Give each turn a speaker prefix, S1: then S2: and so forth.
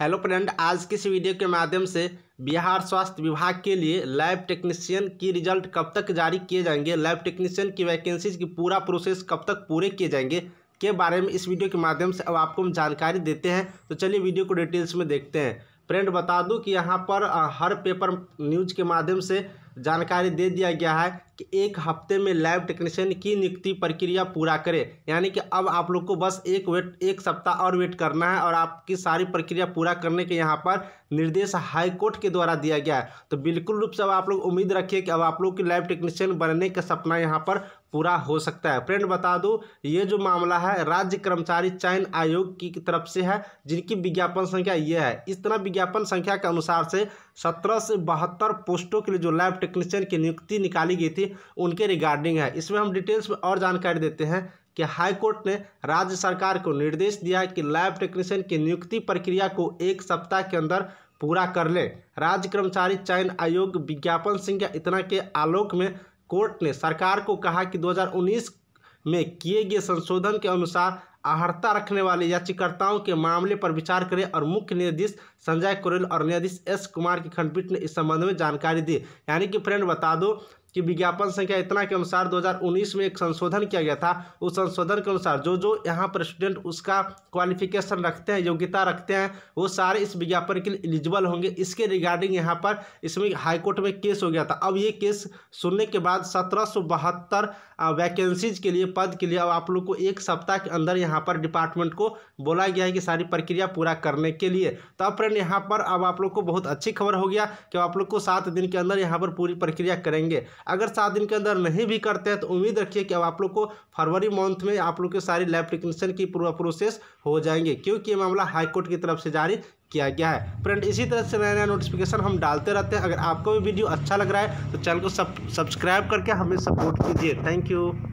S1: hello friend आज की इस वीडियो के माध्यम से बिहार स्वास्थ्य विभाग के लिए लैब टेक्नीशियन की रिजल्ट कब तक जारी किए जाएंगे लैब टेक्नीशियन की वैकेंसीज की पूरा प्रोसेस कब तक पूरे किए जाएंगे के बारे में इस वीडियो के माध्यम से अब आपको हम जानकारी देते हैं तो चलिए वीडियो को डिटेल्स में देखते हैं फ्रेंड बता दूँ कि यहाँ पर हर पेपर न्यूज के माध्यम से जानकारी दे दिया गया है कि एक हफ्ते में लैब टेक्नीशियन की नियुक्ति प्रक्रिया पूरा करें यानी कि अब आप लोग को बस एक वेट एक सप्ताह और वेट करना है और आपकी सारी प्रक्रिया पूरा करने के यहाँ पर निर्देश हाईकोर्ट के द्वारा दिया गया है तो बिल्कुल रूप से अब आप लोग उम्मीद रखिए कि अब आप लोग की लैब टेक्नीशियन बनने का सपना यहाँ पर पूरा हो सकता है फ्रेंड बता दो ये जो मामला है राज्य कर्मचारी चयन आयोग की तरफ से है जिनकी विज्ञापन संख्या ये है इस तरह विज्ञापन संख्या के अनुसार से सत्रह से बहत्तर पोस्टों के लिए जो लैब टेक्नीशियन की नियुक्ति निकाली गई थी उनके रिगार्डिंग है इसमें हम डिटेल्स में और जानकारी देते हैं कि हाई कोर्ट ने राज्य सरकार को निर्देश दिया है कि लैब टेक्नीशियन की नियुक्ति प्रक्रिया को एक सप्ताह के अंदर पूरा कर ले राज्य कर्मचारी चयन आयोग विज्ञापन सिंह या इतना के आलोक में कोर्ट ने सरकार को कहा कि 2019 में किए गए संशोधन के अनुसार आहर्ता रखने वाले याचिकाकर्ताओं के मामले पर विचार करें और मुख्य न्यायाधीश संजय कुरेल और न्यायाधीश एस कुमार की खंडपीठ ने इस संबंध में जानकारी दी यानी कि फ्रेंड बता दो कि विज्ञापन संख्या इतना के अनुसार 2019 में एक संशोधन किया गया था उस संशोधन के अनुसार जो जो यहाँ पर स्टूडेंट उसका क्वालिफिकेशन रखते हैं योग्यता रखते हैं वो सारे इस विज्ञापन के लिए एलिजिबल होंगे इसके रिगार्डिंग यहाँ पर इसमें हाईकोर्ट में केस हो गया था अब ये केस सुनने के बाद सत्रह वैकेंसीज के लिए पद के लिए अब आप लोग को एक सप्ताह के अंदर यहाँ यहाँ पर डिपार्टमेंट को बोला गया है कि सारी प्रक्रिया पूरा करने के लिए तो अब फ्रेंड यहाँ पर अब आप लोग को बहुत अच्छी खबर हो गया कि आप लोग को सात दिन के अंदर यहाँ पर पूरी प्रक्रिया करेंगे अगर सात दिन के अंदर नहीं भी करते हैं तो उम्मीद रखिए कि अब आप लोग को फरवरी मंथ में आप लोग के सारी लैब टेक्नीशियन की पूरा प्रोसेस हो जाएंगे क्योंकि ये मामला हाईकोर्ट की तरफ से जारी किया गया है फ्रेंड इसी तरह से नया नया नोटिफिकेशन हम डालते रहते हैं अगर आपको भी वीडियो अच्छा लग रहा है तो चैनल को सब सब्सक्राइब करके हमें सपोर्ट कीजिए थैंक यू